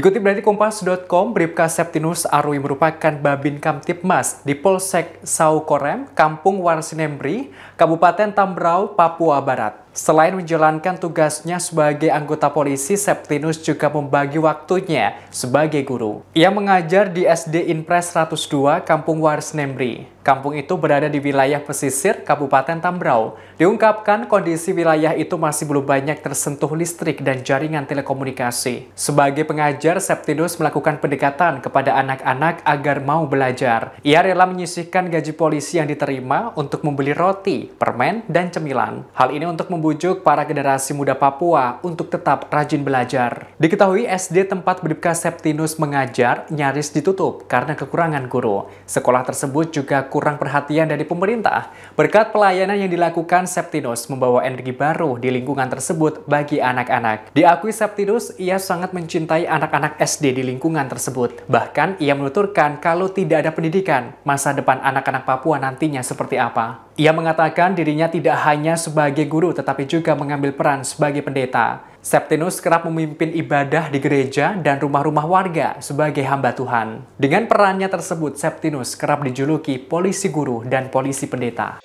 Dikutip dari Kompas.com, Bribka Septinus Arwi merupakan Babin Kamtipmas di Polsek Saukorem, Kampung Warsinembri, Kabupaten Tambrau, Papua Barat. Selain menjalankan tugasnya sebagai anggota polisi, Septinus juga membagi waktunya sebagai guru. Ia mengajar di SD Inpres 102 Kampung Warsnembri. Kampung itu berada di wilayah pesisir Kabupaten Tambrau. Diungkapkan kondisi wilayah itu masih belum banyak tersentuh listrik dan jaringan telekomunikasi. Sebagai pengajar, Septinus melakukan pendekatan kepada anak-anak agar mau belajar. Ia rela menyisihkan gaji polisi yang diterima untuk membeli roti, permen, dan cemilan. Hal ini untuk membujuk para generasi muda Papua untuk tetap rajin belajar. Diketahui SD tempat Bribka Septinus mengajar nyaris ditutup karena kekurangan guru. Sekolah tersebut juga kurang perhatian dari pemerintah. Berkat pelayanan yang dilakukan Septinus membawa energi baru di lingkungan tersebut bagi anak-anak. Diakui Septinus, ia sangat mencintai anak-anak SD di lingkungan tersebut. Bahkan ia menuturkan kalau tidak ada pendidikan, masa depan anak-anak Papua nantinya seperti apa. Ia mengatakan dirinya tidak hanya sebagai guru tetapi juga mengambil peran sebagai pendeta. Septinus kerap memimpin ibadah di gereja dan rumah-rumah warga sebagai hamba Tuhan. Dengan perannya tersebut, Septinus kerap dijuluki polisi guru dan polisi pendeta.